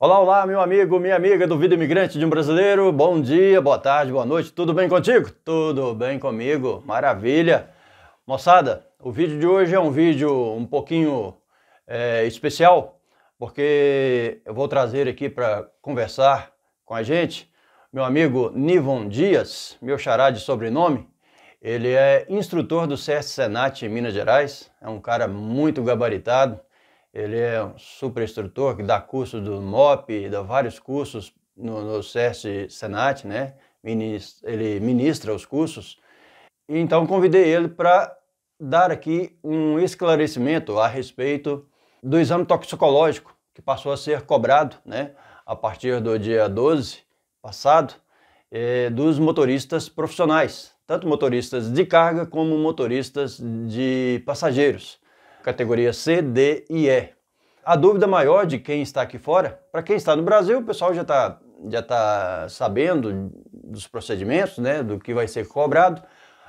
Olá, olá, meu amigo, minha amiga do Vida Imigrante de um Brasileiro. Bom dia, boa tarde, boa noite. Tudo bem contigo? Tudo bem comigo. Maravilha. Moçada, o vídeo de hoje é um vídeo um pouquinho é, especial, porque eu vou trazer aqui para conversar com a gente meu amigo Nivon Dias, meu xará de sobrenome. Ele é instrutor do CS Senat em Minas Gerais, é um cara muito gabaritado, ele é um super instrutor que dá curso do MOP, dá vários cursos no, no Senate, Senat, né? Ele ministra os cursos. Então convidei ele para dar aqui um esclarecimento a respeito do exame toxicológico que passou a ser cobrado, né? A partir do dia 12 passado, é, dos motoristas profissionais, tanto motoristas de carga como motoristas de passageiros categoria C, D e E. A dúvida maior de quem está aqui fora, para quem está no Brasil, o pessoal já está já tá sabendo dos procedimentos, né, do que vai ser cobrado,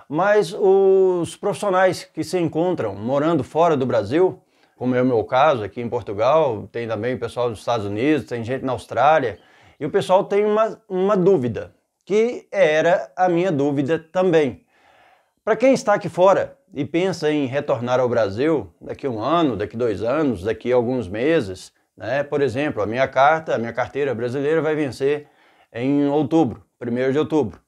mas os profissionais que se encontram morando fora do Brasil, como é o meu caso aqui em Portugal, tem também o pessoal dos Estados Unidos, tem gente na Austrália, e o pessoal tem uma, uma dúvida, que era a minha dúvida também. Para quem está aqui fora, e pensa em retornar ao Brasil daqui um ano, daqui dois anos, daqui alguns meses, né? por exemplo, a minha carta, a minha carteira brasileira vai vencer em outubro, 1 de outubro.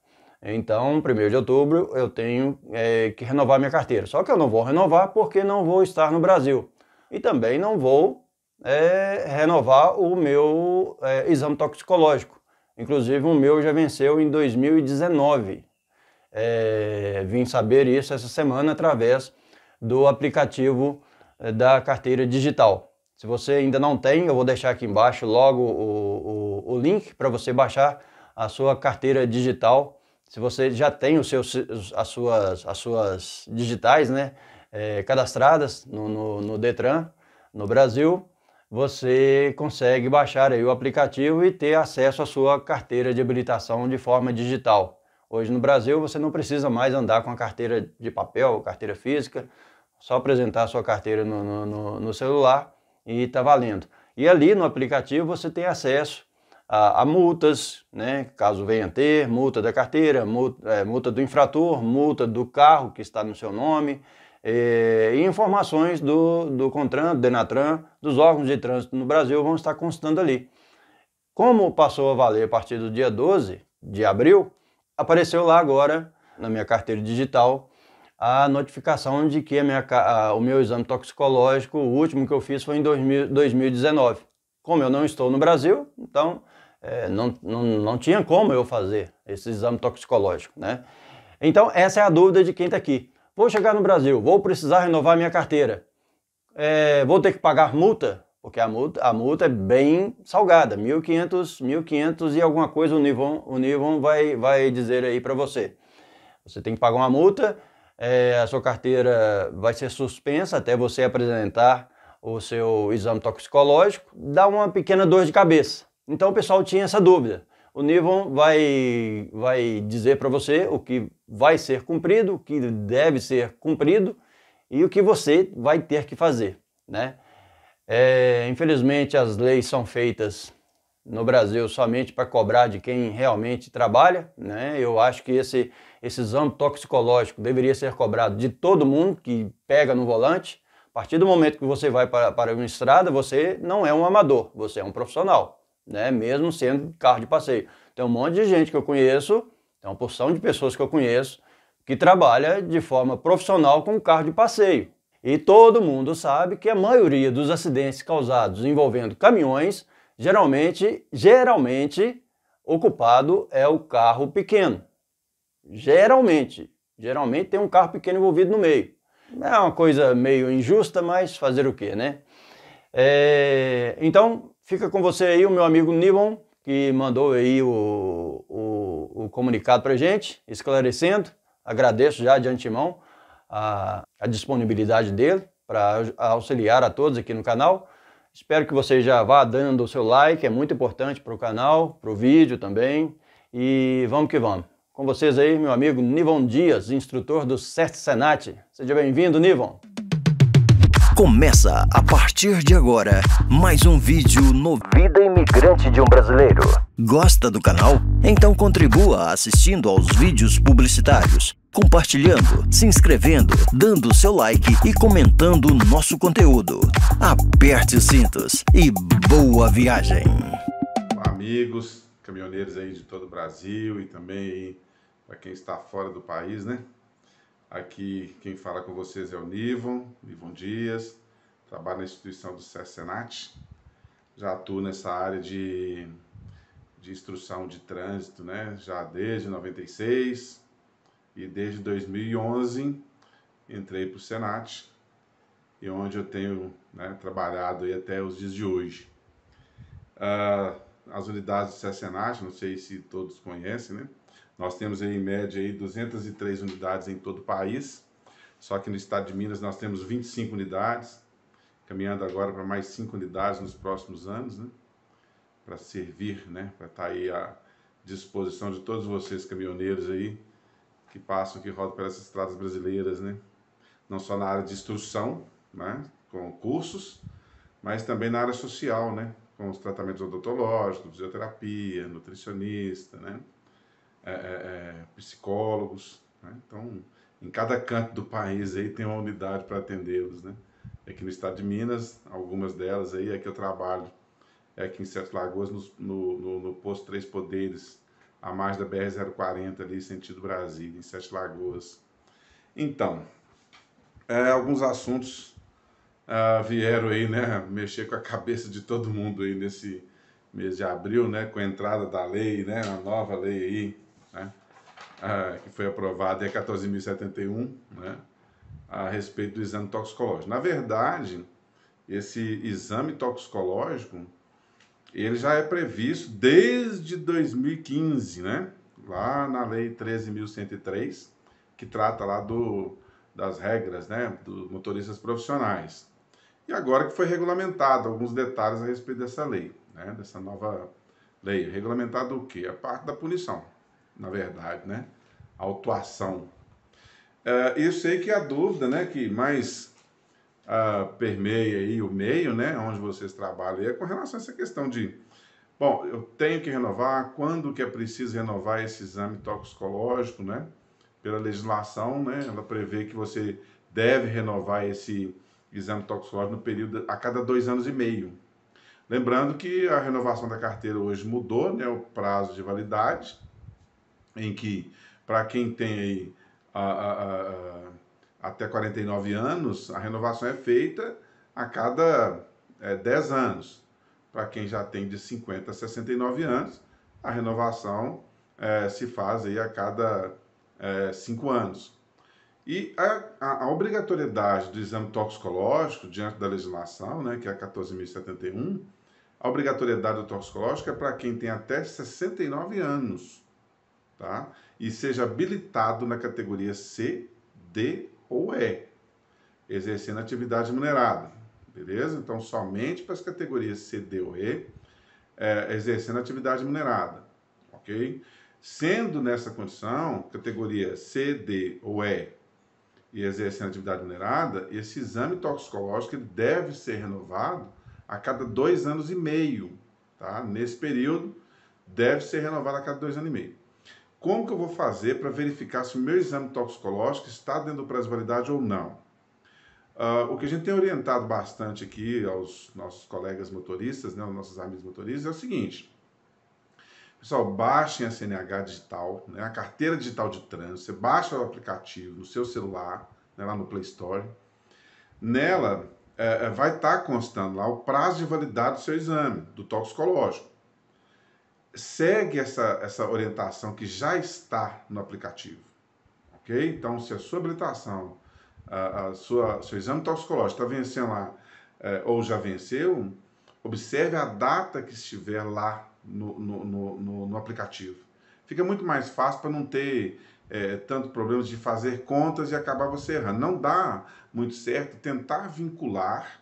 Então, 1 de outubro eu tenho é, que renovar minha carteira. Só que eu não vou renovar porque não vou estar no Brasil. E também não vou é, renovar o meu é, exame toxicológico. Inclusive, o meu já venceu em 2019 é, vim saber isso essa semana através do aplicativo é, da carteira digital. Se você ainda não tem, eu vou deixar aqui embaixo logo o, o, o link para você baixar a sua carteira digital. Se você já tem os seus, as, suas, as suas digitais né, é, cadastradas no, no, no Detran no Brasil, você consegue baixar aí o aplicativo e ter acesso à sua carteira de habilitação de forma digital. Hoje no Brasil você não precisa mais andar com a carteira de papel, carteira física, só apresentar a sua carteira no, no, no, no celular e está valendo. E ali no aplicativo você tem acesso a, a, multas, né? caso venha ter, multa da carteira, multa, é, multa do infrator, multa do carro que está no seu nome, é, e informações do, do CONTRAN, do DENATRAN, dos órgãos de trânsito no Brasil vão estar constando ali. Como passou a valer a partir do dia 12 de abril, apareceu lá agora, na minha carteira digital, a notificação de que a minha, a, o meu exame toxicológico, o último que eu fiz foi em 2000, 2019. Como eu não estou no Brasil, então é, não, não, não tinha como eu fazer esse exame toxicológico, né? Então, essa é a dúvida de quem está aqui. Vou chegar no Brasil, vou precisar renovar minha carteira. É, vou ter que pagar multa? Porque a multa, a multa é bem salgada, 1.500, 1.500 e alguma coisa o Nivon, o Nivon vai, vai dizer aí para você. Você tem que pagar uma multa, é, a sua carteira vai ser suspensa até você apresentar o seu exame toxicológico, dá uma pequena dor de cabeça. Então o pessoal tinha essa dúvida. O Nivon vai, vai dizer para você o que vai ser cumprido, o que deve ser cumprido e o que você vai ter que fazer, né? É, infelizmente, as leis são feitas no Brasil somente para cobrar de quem realmente trabalha. Né? Eu acho que esse, esse exame toxicológico deveria ser cobrado de todo mundo que pega no volante. A partir do momento que você vai para, para uma estrada, você não é um amador, você é um profissional, né? mesmo sendo carro de passeio. Tem um monte de gente que eu conheço, tem uma porção de pessoas que eu conheço, que trabalha de forma profissional com carro de passeio. E todo mundo sabe que a maioria dos acidentes causados envolvendo caminhões, geralmente, geralmente, ocupado é o carro pequeno. Geralmente, geralmente tem um carro pequeno envolvido no meio. É uma coisa meio injusta, mas fazer o quê, né? É, então, fica com você aí o meu amigo Nibon, que mandou aí o, o, o comunicado pra gente, esclarecendo. Agradeço já de antemão a, a disponibilidade dele para auxiliar a todos aqui no canal. Espero que você já vá dando o seu like, é muito importante para o canal, para o vídeo também. E vamos que vamos. Com vocês aí, meu amigo Nivon Dias, instrutor do CERT Senat. Seja bem-vindo, Nivon. Começa a partir de agora mais um vídeo no Vida Imigrante de um Brasileiro. Gosta do canal? Então contribua assistindo aos vídeos publicitários compartilhando, se inscrevendo, dando seu like e comentando o nosso conteúdo. Aperte os cintos e boa viagem! Amigos, caminhoneiros aí de todo o Brasil e também para quem está fora do país, né? Aqui quem fala com vocês é o Nivon, Nivon Dias, trabalho na instituição do Cessenat, já atuo nessa área de, de instrução de trânsito, né? Já desde 96, e desde 2011 entrei para o Senat, e onde eu tenho né, trabalhado e até os dias de hoje. Uh, as unidades do Senat não sei se todos conhecem, né? Nós temos aí, em média aí, 203 unidades em todo o país, só que no estado de Minas nós temos 25 unidades, caminhando agora para mais 5 unidades nos próximos anos, né? Para servir, né? Para estar tá aí à disposição de todos vocês caminhoneiros aí, que passam, que rodam pelas estradas brasileiras, né? Não só na área de instrução, né? Com cursos, mas também na área social, né? Com os tratamentos odontológicos, fisioterapia, nutricionista, né? É, é, é psicólogos, né? Então, em cada canto do país aí tem uma unidade para atendê-los, né? Aqui no estado de Minas, algumas delas aí, é que eu trabalho, é aqui em Sete Lagoas, no, no, no, no Posto Três Poderes, a mais da BR-040 ali, sentido Brasília, em Sete Lagoas. Então, é, alguns assuntos é, vieram aí, né, mexer com a cabeça de todo mundo aí nesse mês de abril, né, com a entrada da lei, né, a nova lei aí, né, é, que foi aprovada, é 14.071, né, a respeito do exame toxicológico. Na verdade, esse exame toxicológico, ele já é previsto desde 2015, né? Lá na Lei 13.103, que trata lá do, das regras né, dos motoristas profissionais. E agora que foi regulamentado alguns detalhes a respeito dessa lei, né, dessa nova lei. Regulamentado o quê? A parte da punição, na verdade, né? A autuação. É, eu sei que a dúvida, né, que mais uh, permeia aí o meio, né, onde vocês trabalham, é com relação a essa questão de, bom, eu tenho que renovar, quando que é preciso renovar esse exame toxicológico, né? Pela legislação, né, ela prevê que você deve renovar esse exame toxicológico no período a cada dois anos e meio. Lembrando que a renovação da carteira hoje mudou, né, o prazo de validade, em que para quem tem aí a, a, a até 49 anos, a renovação é feita a cada é, 10 anos. Para quem já tem de 50 a 69 anos, a renovação é, se faz aí a cada 5 é, anos. E a, a, a, obrigatoriedade do exame toxicológico, diante da legislação, né, que é a 14.071, a obrigatoriedade do toxicológico é para quem tem até 69 anos, tá? E seja habilitado na categoria C, D ou é, exercendo atividade remunerada, beleza? Então, somente para as categorias C, D ou E, é, exercendo atividade remunerada, ok? Sendo nessa condição, categoria C, D ou E, e exercendo atividade minerada, esse exame toxicológico ele deve ser renovado a cada dois anos e meio. Tá? Nesse período, deve ser renovado a cada dois anos e meio. Como que eu vou fazer para verificar se o meu exame toxicológico está dentro do prazo de validade ou não? Uh, o que a gente tem orientado bastante aqui aos nossos colegas motoristas, né, aos nossos amigos motoristas, é o seguinte. Pessoal, baixem a CNH digital, né, a carteira digital de trânsito, você baixa o aplicativo no seu celular, né, lá no Play Store. Nela, é, vai estar tá constando lá o prazo de validade do seu exame, do toxicológico segue essa, essa orientação que já está no aplicativo. Ok? Então, se a sua habilitação, a, a sua, seu exame toxicológico está vencendo lá é, ou já venceu, observe a data que estiver lá no, no, no, no aplicativo. Fica muito mais fácil para não ter é, tanto problemas de fazer contas e acabar você errando. Não dá muito certo tentar vincular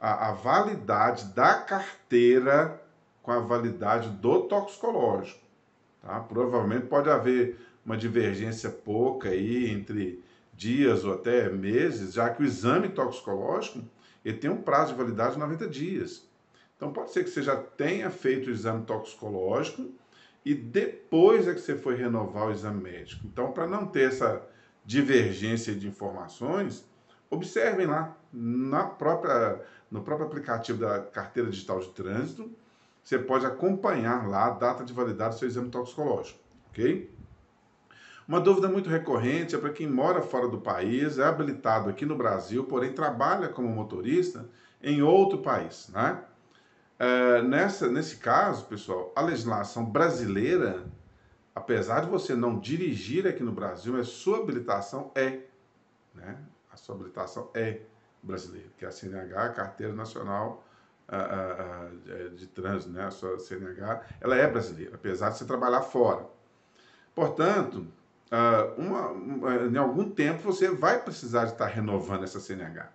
a, a validade da carteira com a validade do toxicológico. Tá? Provavelmente pode haver uma divergência pouca aí entre dias ou até meses, já que o exame toxicológico ele tem um prazo de validade de 90 dias. Então pode ser que você já tenha feito o exame toxicológico e depois é que você foi renovar o exame médico. Então, para não ter essa divergência de informações, observem lá na própria, no próprio aplicativo da carteira digital de trânsito você pode acompanhar lá a data de validade do seu exame toxicológico, ok? Uma dúvida muito recorrente é para quem mora fora do país, é habilitado aqui no Brasil, porém trabalha como motorista em outro país, né? É, nessa, nesse caso, pessoal, a legislação brasileira, apesar de você não dirigir aqui no Brasil, a sua habilitação é, né? A sua habilitação é brasileira, que é a CNH, a Carteira Nacional é, de trânsito, né, a sua CNH, ela é brasileira, apesar de você trabalhar fora. Portanto, ah, uma, em algum tempo você vai precisar de estar renovando essa CNH.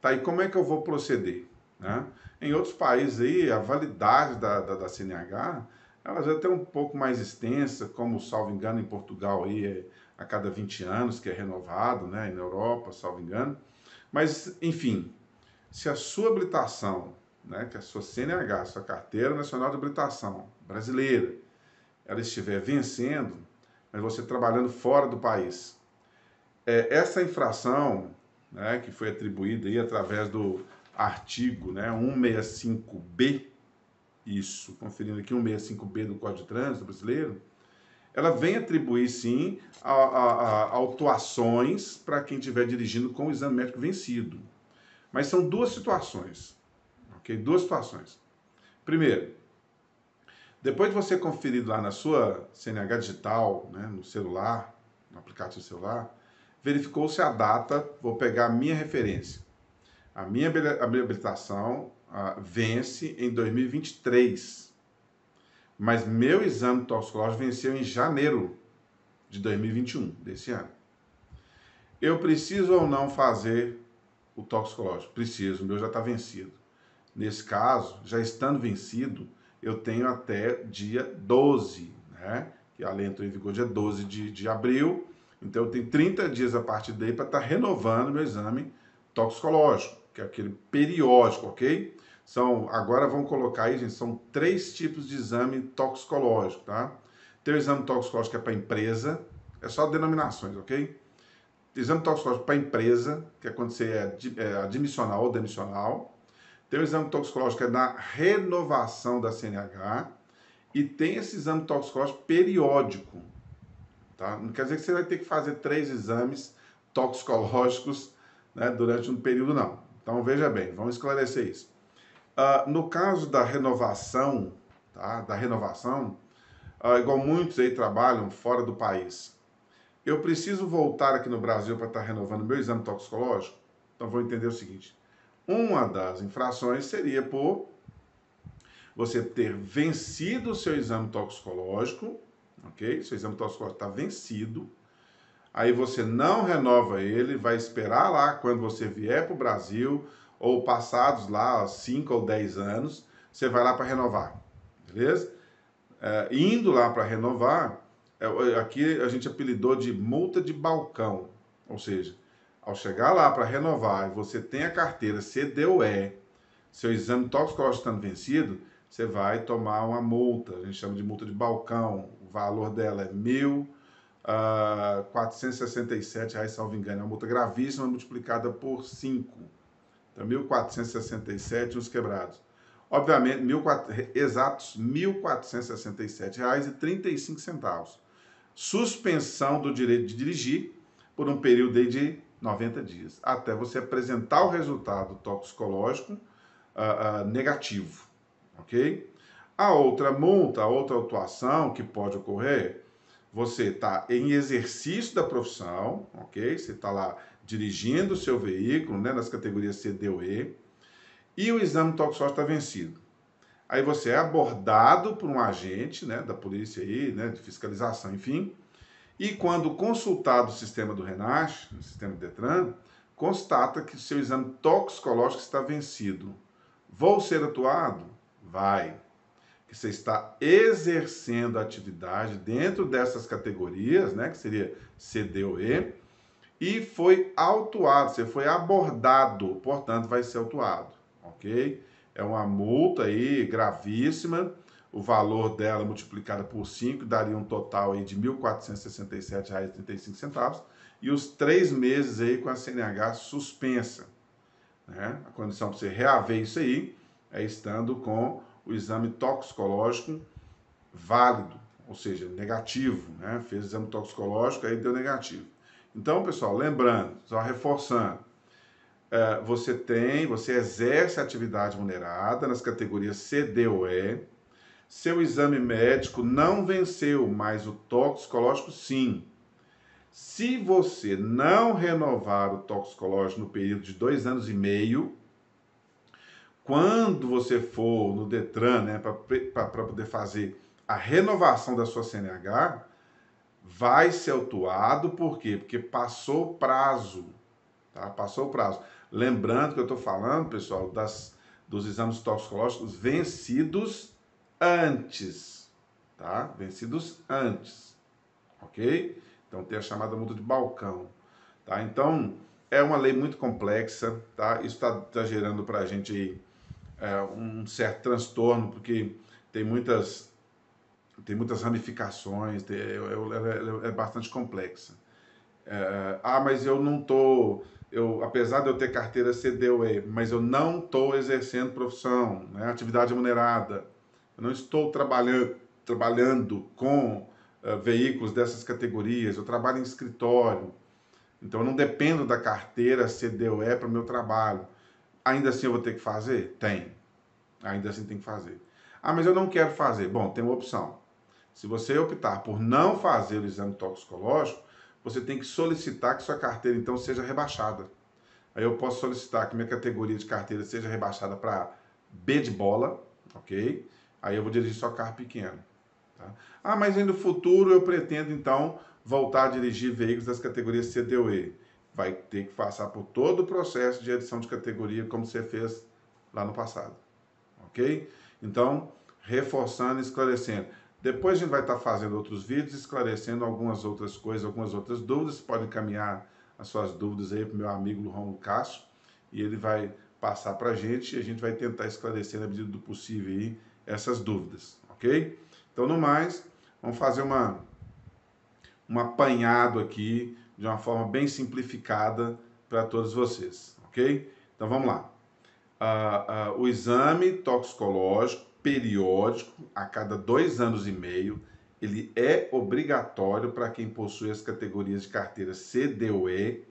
Tá, e como é que eu vou proceder? Né? Em outros países aí, a validade da, da, da CNH ela já é até um pouco mais extensa, como, salvo engano, em Portugal aí é a cada 20 anos que é renovado, né? na Europa, salvo engano. Mas, enfim, se a sua habilitação né, que é a sua CNH, sua Carteira Nacional de Habilitação brasileira, ela estiver vencendo, mas você trabalhando fora do país. É, essa infração, né, que foi atribuída aí através do artigo né, 165B, isso, conferindo aqui 165B do Código de Trânsito brasileiro, ela vem atribuir, sim, a, a, a autuações para quem estiver dirigindo com o exame médico vencido. Mas são duas situações ok? Duas situações. Primeiro, depois de você conferir lá na sua CNH digital, né, no celular, no aplicativo celular, verificou-se a data, vou pegar a minha referência. A minha habilitação ah, vence em 2023, mas meu exame toxicológico venceu em janeiro de 2021, desse ano. Eu preciso ou não fazer o toxicológico? Preciso, o meu já está vencido. Nesse caso, já estando vencido, eu tenho até dia 12, né? Que a lei entrou em vigor dia 12 de, de abril. Então, eu tenho 30 dias a partir daí para estar tá renovando meu exame toxicológico, que é aquele periódico, ok? São, agora vamos colocar aí, gente, são três tipos de exame toxicológico, tá? Tem o exame toxicológico que é para empresa, é só denominações, ok? Exame toxicológico para empresa, que é quando você é, é admissional ou demissional. Tem o exame toxicológico que é da renovação da CNH e tem esse exame toxicológico periódico, tá? Não quer dizer que você vai ter que fazer três exames toxicológicos né, durante um período, não. Então veja bem, vamos esclarecer isso. Uh, no caso da renovação, tá? Da renovação, uh, igual muitos aí trabalham fora do país. Eu preciso voltar aqui no Brasil para estar tá renovando meu exame toxicológico? Então vou entender o seguinte uma das infrações seria por você ter vencido o seu exame toxicológico, ok? Seu exame toxicológico está vencido, aí você não renova ele, vai esperar lá quando você vier para o Brasil, ou passados lá 5 ou 10 anos, você vai lá para renovar, beleza? É, indo lá para renovar, é, aqui a gente apelidou de multa de balcão, ou seja, ao chegar lá para renovar e você tem a carteira CDUE, é, seu exame toxicológico estando vencido, você vai tomar uma multa, a gente chama de multa de balcão, o valor dela é mil. 1.467, ah, reais, salvo engano, é uma multa gravíssima multiplicada por 5. Então, 1.467 uns quebrados. Obviamente, mil exatos R$ 1.467,35. Suspensão do direito de dirigir por um período de 90 dias, até você apresentar o resultado toxicológico ah, ah, negativo, ok? A outra multa, a outra autuação que pode ocorrer, você está em exercício da profissão, ok? Você está lá dirigindo o seu veículo, né, nas categorias C, D ou E, e o exame toxicológico está vencido. Aí você é abordado por um agente, né, da polícia aí, né, de fiscalização, enfim, e quando consultado o sistema do RENASH, o sistema DETRAN, constata que seu exame toxicológico está vencido. Vou ser atuado? Vai. Que você está exercendo atividade dentro dessas categorias, né, que seria CDOE, e foi autuado, você foi abordado, portanto vai ser autuado, ok? É uma multa aí gravíssima o valor dela multiplicado por 5 daria um total aí de R$ 1.467,35 e os três meses aí com a CNH suspensa. Né? A condição para você reaver isso aí é estando com o exame toxicológico válido, ou seja, negativo. Né? Fez o exame toxicológico, aí deu negativo. Então, pessoal, lembrando, só reforçando, é, você tem, você exerce atividade remunerada nas categorias C, D ou E, seu exame médico não venceu, mas o toxicológico sim. Se você não renovar o toxicológico no período de dois anos e meio, quando você for no Detran, né, para poder fazer a renovação da sua CNH, vai ser autuado, por quê? Porque passou o prazo, tá? Passou o prazo. Lembrando que eu estou falando, pessoal, das, dos exames toxicológicos vencidos antes, tá? Vencidos antes, ok? Então tem a chamada multa de balcão, tá? Então é uma lei muito complexa, tá? Isso está tá gerando para a gente aí, é, um certo transtorno, porque tem muitas tem muitas ramificações, tem, é, é, é, bastante complexa. ah, mas eu não tô, eu apesar de eu ter carteira CDUE, mas eu não tô exercendo profissão, né? Atividade remunerada eu não estou trabalhando, trabalhando com uh, veículos dessas categorias, eu trabalho em escritório. Então eu não dependo da carteira CDOE para o meu trabalho. Ainda assim eu vou ter que fazer? Tem. Ainda assim tem que fazer. Ah, mas eu não quero fazer. Bom, tem uma opção. Se você optar por não fazer o exame toxicológico, você tem que solicitar que sua carteira então seja rebaixada. Aí eu posso solicitar que minha categoria de carteira seja rebaixada para B de bola, ok? Aí eu vou dirigir só carro pequeno. Tá? Ah, mas aí no futuro eu pretendo então voltar a dirigir veículos das categorias C, D ou E. Vai ter que passar por todo o processo de adição de categoria, como você fez lá no passado. Ok? Então, reforçando e esclarecendo. Depois a gente vai estar fazendo outros vídeos, esclarecendo algumas outras coisas, algumas outras dúvidas. Você pode encaminhar as suas dúvidas aí para o meu amigo Romulo Cássio e ele vai passar para a gente e a gente vai tentar esclarecer na medida do possível aí essas dúvidas, ok? Então, no mais, vamos fazer uma, um apanhado aqui de uma forma bem simplificada para todos vocês, ok? Então, vamos lá. Uh, uh, o exame toxicológico periódico, a cada dois anos e meio, ele é obrigatório para quem possui as categorias de carteira CDOE,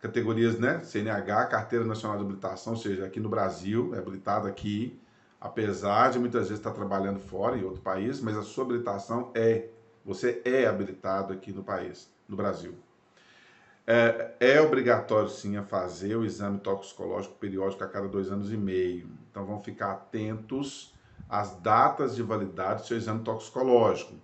categorias, né, CNH, Carteira Nacional de Habilitação, ou seja, aqui no Brasil, é habilitado aqui, apesar de muitas vezes estar trabalhando fora, em outro país, mas a sua habilitação é, você é habilitado aqui no país, no Brasil. É, é, obrigatório sim a fazer o exame toxicológico periódico a cada dois anos e meio. Então vão ficar atentos às datas de validade do seu exame toxicológico.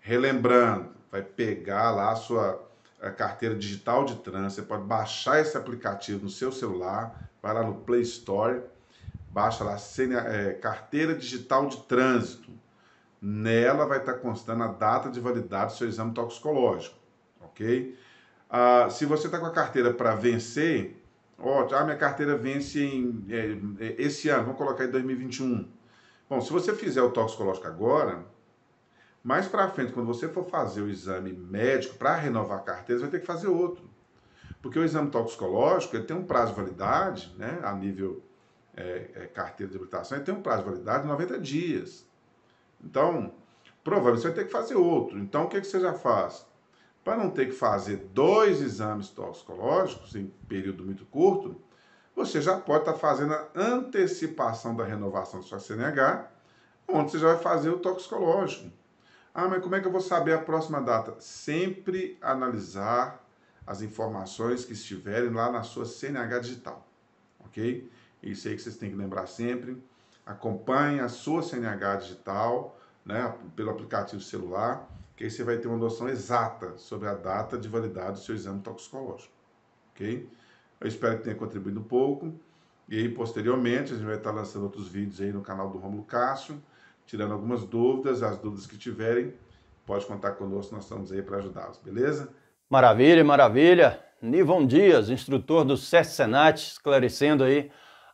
Relembrando, vai pegar lá a sua a carteira digital de trânsito, você pode baixar esse aplicativo no seu celular, vai lá no Play Store, baixa lá é, carteira digital de trânsito. Nela vai estar constando a data de validade do seu exame toxicológico, ok? Ah, se você está com a carteira para vencer, ó, ah, minha carteira vence em, é, é esse ano, vamos colocar em 2021. Bom, se você fizer o toxicológico agora, mais para frente, quando você for fazer o exame médico para renovar a carteira, você vai ter que fazer outro. Porque o exame toxicológico ele tem um prazo de validade, né, a nível é, é, carteira de habilitação, ele tem um prazo de validade de 90 dias. Então, provavelmente você vai ter que fazer outro. Então, o que, é que você já faz? Para não ter que fazer dois exames toxicológicos em período muito curto, você já pode estar tá fazendo a antecipação da renovação da sua CNH, onde você já vai fazer o toxicológico. Ah, mas como é que eu vou saber a próxima data? Sempre analisar as informações que estiverem lá na sua CNH digital, ok? Isso aí que vocês têm que lembrar sempre. Acompanhe a sua CNH digital, né, pelo aplicativo celular, que aí você vai ter uma noção exata sobre a data de validade do seu exame toxicológico. Ok? Eu espero que tenha contribuído um pouco. E aí, posteriormente, a gente vai estar lançando outros vídeos aí no canal do Romulo Cássio, tirando algumas dúvidas, as dúvidas que tiverem, pode contar conosco, nós estamos aí para ajudá-los, beleza? Maravilha, maravilha. Nivon Dias, instrutor do SESC Senat, esclarecendo aí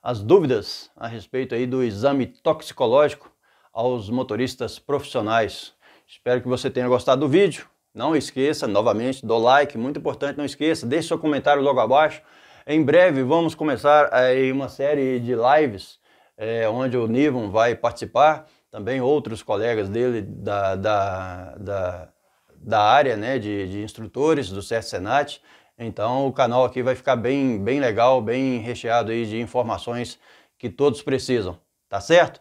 as dúvidas a respeito aí do exame toxicológico aos motoristas profissionais. Espero que você tenha gostado do vídeo. Não esqueça, novamente, do like, muito importante, não esqueça, deixe seu comentário logo abaixo. Em breve vamos começar aí uma série de lives é, onde o Nivon vai participar, também outros colegas dele da, da, da, da área né, de, de instrutores do CERT Senat. Então o canal aqui vai ficar bem, bem legal, bem recheado aí de informações que todos precisam, tá certo?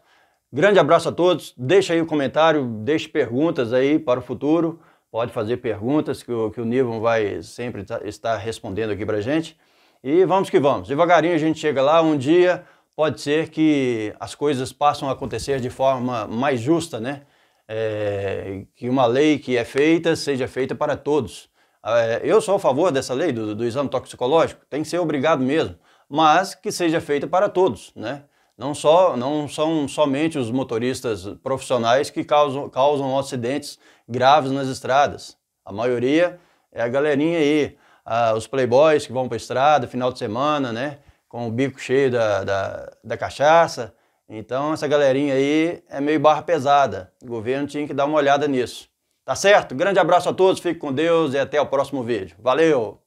Grande abraço a todos, deixa aí o um comentário, deixe perguntas aí para o futuro, pode fazer perguntas que o, que o Nivon vai sempre tá, estar respondendo aqui para gente. E vamos que vamos, devagarinho a gente chega lá, um dia pode ser que as coisas passam a acontecer de forma mais justa, né? É, que uma lei que é feita seja feita para todos é, eu sou a favor dessa lei do, do exame toxicológico, tem que ser obrigado mesmo, mas que seja feita para todos, né? Não, só, não são somente os motoristas profissionais que causam, causam acidentes graves nas estradas. A maioria é a galerinha aí, ah, os playboys que vão para a estrada final de semana, né? Com o bico cheio da, da, da cachaça. Então, essa galerinha aí é meio barra pesada. O governo tinha que dar uma olhada nisso. Tá certo? Grande abraço a todos, fique com Deus e até o próximo vídeo. Valeu!